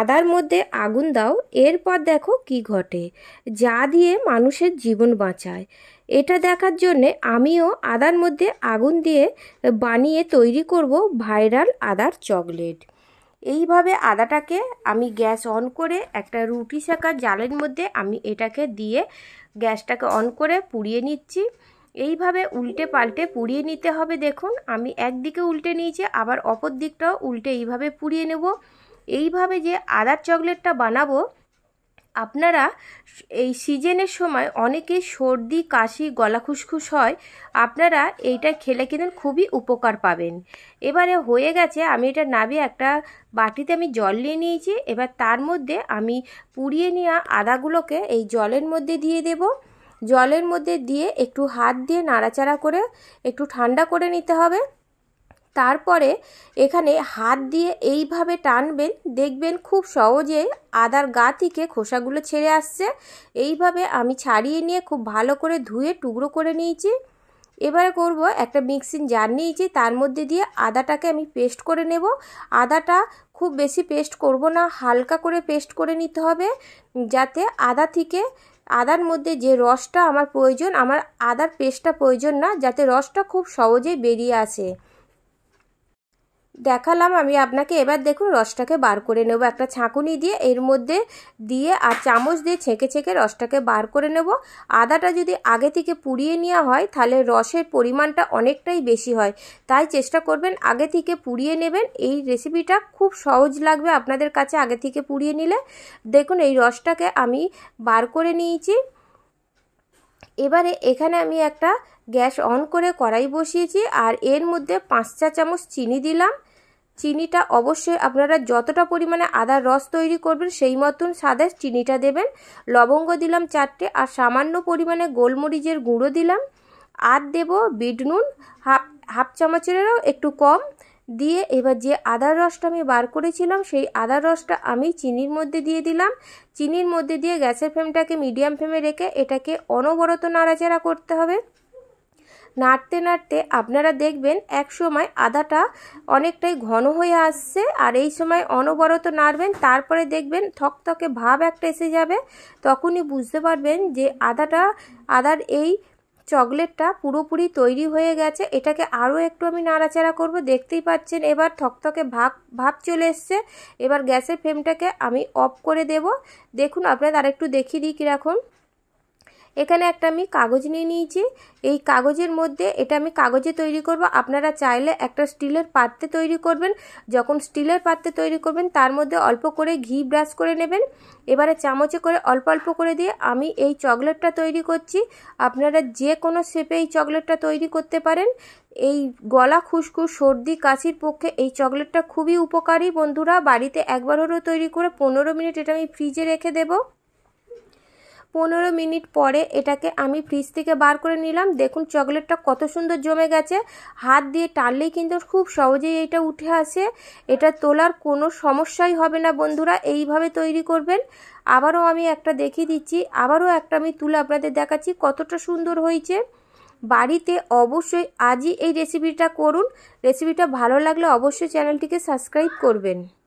আদার মধ্যে আগুন দাও এরপর দেখো কি ঘটে যা দিয়ে মানুষের জীবন বাঁচায় এটা দেখার জন্যে আমিও আদার মধ্যে আগুন দিয়ে বানিয়ে তৈরি করব ভাইরাল আদার চকলেট এইভাবে আদাটাকে আমি গ্যাস অন করে একটা রুটি শাঁকা জালের মধ্যে আমি এটাকে দিয়ে গ্যাসটাকে অন করে পুড়িয়ে নিচ্ছি এইভাবে উল্টে পাল্টে পুড়িয়ে নিতে হবে দেখুন আমি একদিকে উল্টে নিয়েছি আবার অপর দিকটাও উল্টে এইভাবে পুড়িয়ে নেব এইভাবে যে আদার চকলেটটা বানাবো আপনারা এই সিজনের সময় অনেকে সর্দি কাশি গলা খুসখুস হয় আপনারা এইটা খেলে কিন্তু খুবই উপকার পাবেন এবারে হয়ে গেছে আমি এটা নাবি একটা বাটিতে আমি জল নিয়ে নিয়েছি এবার তার মধ্যে আমি পুড়িয়ে নেওয়া আদাগুলোকে এই জলের মধ্যে দিয়ে দেব জলের মধ্যে দিয়ে একটু হাত দিয়ে নাড়াচাড়া করে একটু ঠান্ডা করে নিতে হবে তারপরে এখানে হাত দিয়ে এইভাবে টানবেন দেখবেন খুব সহজে আদার গা থেকে খোসাগুলো ছেড়ে আসছে এইভাবে আমি ছাড়িয়ে নিয়ে খুব ভালো করে ধুয়ে টুকরো করে নিয়েছি এবারে করব একটা মিক্সিং জার নিয়েছি তার মধ্যে দিয়ে আদাটাকে আমি পেস্ট করে নেব আদাটা খুব বেশি পেস্ট করব না হালকা করে পেস্ট করে নিতে হবে যাতে আদা থেকে আদার মধ্যে যে রসটা আমার প্রয়োজন আমার আদার পেস্টটা প্রয়োজন না যাতে রসটা খুব সহজেই বেরিয়ে আসে দেখালাম আমি আপনাকে এবার দেখুন রসটাকে বার করে নেব একটা ছাঁকুনি দিয়ে এর মধ্যে দিয়ে আর চামচ দিয়ে ছেঁকে ছেঁকে রসটাকে বার করে নেব আদাটা যদি আগে থেকে পুড়িয়ে নেওয়া হয় তাহলে রসের পরিমাণটা অনেকটাই বেশি হয় তাই চেষ্টা করবেন আগে থেকে পুড়িয়ে নেবেন এই রেসিপিটা খুব সহজ লাগবে আপনাদের কাছে আগে থেকে পুড়িয়ে নিলে দেখুন এই রসটাকে আমি বার করে নিয়েছি এবারে এখানে আমি একটা গ্যাস অন করে কড়াই বসিয়েছি আর এর মধ্যে পাঁচ চা চামচ চিনি দিলাম চিনিটা অবশ্যই আপনারা যতটা পরিমাণে আদার রস তৈরি করবেন সেই মতন সাদা চিনিটা দেবেন লবঙ্গ দিলাম চারটে আর সামান্য পরিমাণে গোলমরিচের গুঁড়ো দিলাম আর দেব বিট নুন হাফ হাফ চামচেরও একটু কম দিয়ে এবার যে আদার রসটা আমি বার করেছিলাম সেই আদার রসটা আমি চিনির মধ্যে দিয়ে দিলাম চিনির মধ্যে দিয়ে গ্যাসের ফ্লেমটাকে মিডিয়াম ফ্লেমে রেখে এটাকে অনবরত নাড়াচাড়া করতে হবে নাড়তে নাড়তে আপনারা দেখবেন এক সময় আদাটা অনেকটাই ঘন হয়ে আসছে আর এই সময় অনবরত নাড়বেন তারপরে দেখবেন থকথকে ভাব একটা এসে যাবে তখনই বুঝতে পারবেন যে আদাটা আদার এই চকলেটটা পুরোপুরি তৈরি হয়ে গেছে এটাকে আরও একটু আমি নাড়াচাড়া করব দেখতেই পাচ্ছেন এবার থকথকে ভাব ভাব চলে এসছে এবার গ্যাসের ফ্লেমটাকে আমি অফ করে দেব দেখুন আপনারা আর একটু দেখিয়ে দিই কীরকম এখানে একটা আমি কাগজ নিয়ে নিয়েছি এই কাগজের মধ্যে এটা আমি কাগজে তৈরি করব আপনারা চাইলে একটা স্টিলের পাত্রে তৈরি করবেন যখন স্টিলের পাত্রে তৈরি করবেন তার মধ্যে অল্প করে ঘি ব্রাশ করে নেবেন এবারে চামচে করে অল্প অল্প করে দিয়ে আমি এই চকলেটটা তৈরি করছি আপনারা যে কোনো শেপে এই চকলেটটা তৈরি করতে পারেন এই গলা খুশকু সর্দি কাশির পক্ষে এই চকলেটটা খুবই উপকারী বন্ধুরা বাড়িতে একবার হলেও তৈরি করে পনেরো মিনিট এটা আমি ফ্রিজে রেখে দেবো পনেরো মিনিট পরে এটাকে আমি ফ্রিজ থেকে বার করে নিলাম দেখুন চকলেটটা কত সুন্দর জমে গেছে হাত দিয়ে টানলেই কিন্তু খুব সহজেই এটা উঠে আসে এটা তোলার কোনো সমস্যাই হবে না বন্ধুরা এইভাবে তৈরি করবেন আবারও আমি একটা দেখিয়ে দিচ্ছি আবারও একটা আমি তুলে আপনাদের দেখাচ্ছি কতটা সুন্দর হয়েছে বাড়িতে অবশ্যই আজই এই রেসিপিটা করুন রেসিপিটা ভালো লাগলে অবশ্যই চ্যানেলটিকে সাবস্ক্রাইব করবেন